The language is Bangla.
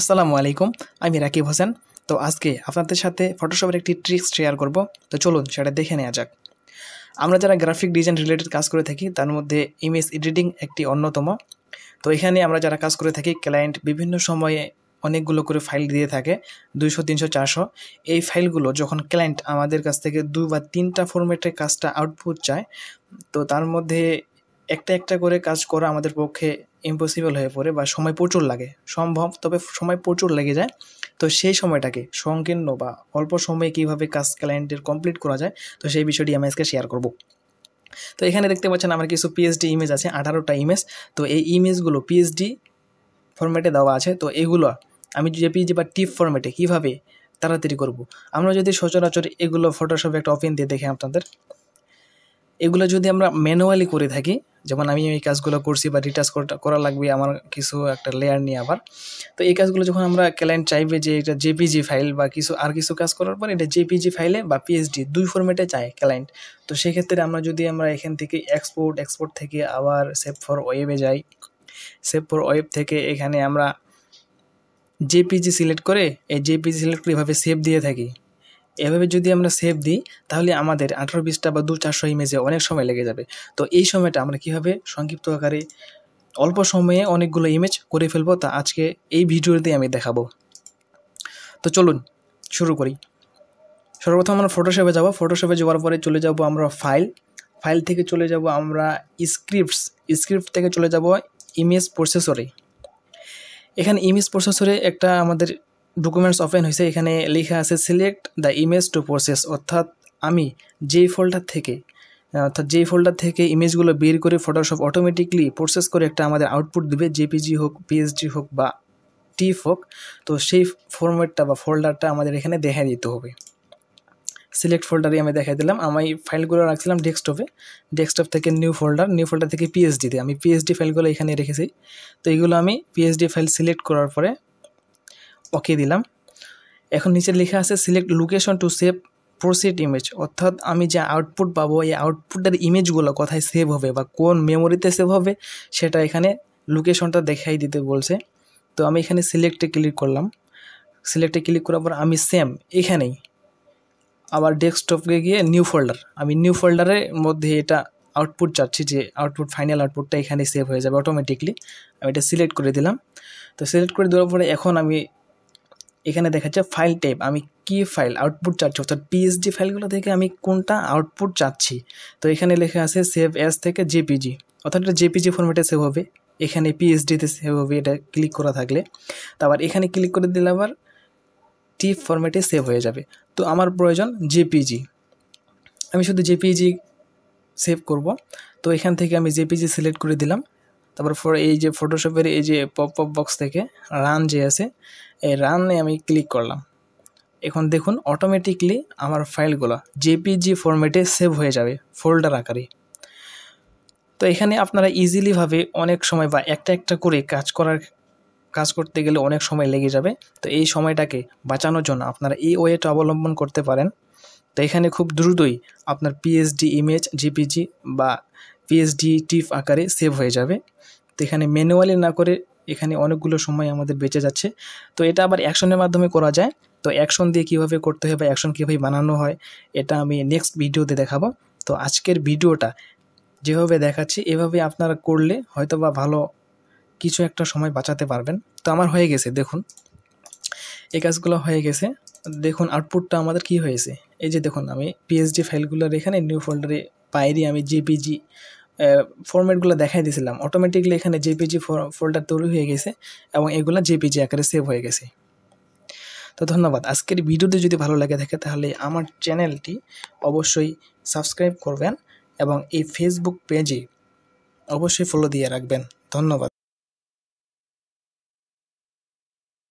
আসসালামু আলাইকুম আমি রাকিব হোসেন তো আজকে আপনাদের সাথে ফটোশপের একটি ট্রিক্স শেয়ার করব তো চলুন সেটা দেখে নেওয়া যাক আমরা যারা গ্রাফিক ডিজাইন রিলেটেড কাজ করে থাকি তার মধ্যে ইমেজ এডিটিং একটি অন্যতম তো এখানে আমরা যারা কাজ করে থাকি ক্লায়েন্ট বিভিন্ন সময়ে অনেকগুলো করে ফাইল দিয়ে থাকে দুইশো তিনশো চারশো এই ফাইলগুলো যখন ক্লায়েন্ট আমাদের কাছ থেকে দু বা তিনটা ফরম্যাটে কাজটা আউটপুট চায় তো তার মধ্যে একটা একটা করে কাজ করা আমাদের পক্ষে ইম্পসিবল হয়ে পড়ে বা সময় প্রচুর লাগে সম্ভব তবে সময় প্রচুর লেগে যায় তো সেই সময়টাকে সংকীর্ণ বা অল্প সময়ে কীভাবে কাজ ক্লায়েন্টের কমপ্লিট করা যায় তো সেই বিষয়টি আমি আজকে শেয়ার করব তো এখানে দেখতে পাচ্ছেন আমার কিছু পিএইচডি ইমেজ আছে আঠারোটা ইমেজ তো এই ইমেজগুলো পিএইচডি ফরম্যাটে দেওয়া আছে তো এগুলো আমি পিএইচডি বা টিপ ফরম্যাটে কীভাবে তাড়াতাড়ি করব। আমরা যদি সচরাচর এগুলো ফটোশপে একটা অপিন দিয়ে দেখি আপনাদের এগুলো যদি আমরা ম্যানুয়ালি করে থাকি যেমন আমি এই কাজগুলো করছি বা রিটাচ করা লাগবে আমার কিছু একটা লেয়ার নিয়ে আবার তো এই কাজগুলো যখন আমরা ক্লায়েন্ট চাইবে যে এটা জেপিজি ফাইল বা কিছু আর কিছু কাজ করার পর এটা জেপিজি ফাইলে বা পিএইচডি দুই ফর্মেটে চায় ক্লায়েন্ট তো সেক্ষেত্রে আমরা যদি আমরা এখান থেকে এক্সপোর্ট এক্সপোর্ট থেকে আবার সেভ ফর ওয়েবে যাই সেভ ফর ওয়েব থেকে এখানে আমরা জেপিজি সিলেক্ট করে এই জেপিজি সিলেক্ট করে এভাবে সেভ দিয়ে থাকি এভাবে যদি আমরা সেভ দিই তাহলে আমাদের আঠারো বিশটা বা দু চারশো ইমেজে অনেক সময় লেগে যাবে তো এই সময়টা আমরা কীভাবে সংক্ষিপ্ত আকারে অল্প সময়ে অনেকগুলো ইমেজ করে ফেলবো তা আজকে এই ভিডিওতে আমি দেখাবো তো চলুন শুরু করি সর্বপ্রথম আমরা ফটোশপে যাবো ফটোশপে যাওয়ার পরে চলে যাব আমরা ফাইল ফাইল থেকে চলে যাব আমরা স্ক্রিপ্টস স্ক্রিপ্ট থেকে চলে যাব ইমেজ প্রসেসরে এখানে ইমেজ প্রসেসরে একটা আমাদের ডকুমেন্টস ওপেন হয়েছে এখানে লেখা আছে select the image to process অর্থাৎ আমি যেই ফোল্ডার থেকে অর্থাৎ যেই ফোল্ডার থেকে ইমেজগুলো বের করে ফটোশপ অটোমেটিকলি প্রসেস করে একটা আমাদের আউটপুট দেবে জেপিজি হোক পিএইচডি হোক বা টিফ হোক তো সেই ফরম্যাটটা বা ফোল্ডারটা আমাদের এখানে দেখা দিতে হবে সিলেক্ট ফোল্ডারই আমি দেখাই দিলাম আমি ফাইলগুলো রাখছিলাম ডেস্কটপে ডেস্কটপ থেকে নিউ ফোল্ডার নিউ ফোল্ডার থেকে পিএইচডিতে আমি পিএইচডি ফাইলগুলো এখানে রেখেছি তো এগুলো আমি পিএইচডি ফাইল সিলেক্ট করার পরে ওকে দিলাম এখন নিচে লেখা আছে select location to save processed image অর্থাৎ আমি যে আউটপুট পাবো এই আউটপুটের ইমেজগুলো কোথায় সেভ হবে বা কোন মেমোরিতে সেভ হবে সেটা এখানে লোকেশনটা দেখাই দিতে বলছে তো আমি এখানে সিলেক্টে ক্লিক করলাম সিলেক্টে ক্লিক করার পর আমি সেম এখানেই আবার ডেস্কটপে গিয়ে নিউ ফোল্ডার আমি নিউ ফোল্ডারের মধ্যে এটা আউটপুট চাচ্ছি যে আউটপুট ফাইনাল আউটপুটটা এখানে সেভ হয়ে যাবে অটোমেটিকলি আমি এটা সিলেক্ট করে দিলাম তো সিলেক্ট করে দেওয়ার পরে এখন আমি এখানে দেখাচ্ছে ফাইল টাইপ আমি কি ফাইল আউটপুট চাচ্ছি অর্থাৎ পিএসডি ফাইলগুলো থেকে আমি কোনটা আউটপুট চাচ্ছি তো এখানে লেখা আছে সেভ অ্যাস থেকে জেপিজি অর্থাৎ এটা জেপিজি ফরম্যাটে সেভ হবে এখানে পিএইচডিতে সেভ হবে এটা ক্লিক করা থাকলে তো আবার এখানে ক্লিক করে দিলে আবার টিপ ফরম্যাটে সেভ হয়ে যাবে তো আমার প্রয়োজন জেপিজি আমি শুধু জেপিজি সেভ করব তো এখান থেকে আমি জেপিজি সিলেক্ট করে দিলাম তারপর ফর এই যে ফটোশপের এই যে পপ পপ বক্স থেকে রান যে আছে এই রানে আমি ক্লিক করলাম এখন দেখুন অটোমেটিকলি আমার ফাইলগুলো জেপিজি ফরম্যাটে সেভ হয়ে যাবে ফোল্ডার আকারে তো এখানে আপনারা ইজিলিভাবে অনেক সময় বা একটা একটা করে কাজ করার কাজ করতে গেলে অনেক সময় লেগে যাবে তো এই সময়টাকে বাঁচানোর জন্য আপনারা এই ওয়েটা অবলম্বন করতে পারেন তো এখানে খুব দ্রুতই আপনার পিএইচডি ইমেজ জিপিজি বা পিএসডি টিফ আকারে সেভ হয়ে যাবে তো এখানে ম্যানুয়ালি না করে এখানে অনেকগুলো সময় আমাদের বেঁচে যাচ্ছে তো এটা আবার অ্যাকশনের মাধ্যমে করা যায় তো অ্যাকশন দিয়ে কীভাবে করতে হয় বা অ্যাকশন কীভাবে বানানো হয় এটা আমি নেক্সট ভিডিওতে দেখাবো তো আজকের ভিডিওটা যেভাবে দেখাচ্ছি এভাবে আপনারা করলে হয়তো বা ভালো কিছু একটা সময় বাঁচাতে পারবেন তো আমার হয়ে গেছে দেখুন এই কাজগুলো হয়ে গেছে দেখুন আউটপুটটা আমাদের কি হয়েছে এই যে দেখুন আমি পিএইচডি ফাইলগুলোর এখানে নিউ ফোল্ডারে বাইরে আমি জেপিজি ফরম্যাটগুলো দেখাই দিয়েছিলাম অটোমেটিকলি এখানে জেপিজি ফোল্ডার তৈরি হয়ে গেছে এবং এগুলো জেপিজি আকারে সেভ হয়ে গেছে তো ধন্যবাদ আজকের ভিডিওটি যদি ভালো লাগে থাকে তাহলে আমার চ্যানেলটি অবশ্যই সাবস্ক্রাইব করবেন এবং এই ফেসবুক পেজে অবশ্যই ফলো দিয়ে রাখবেন ধন্যবাদ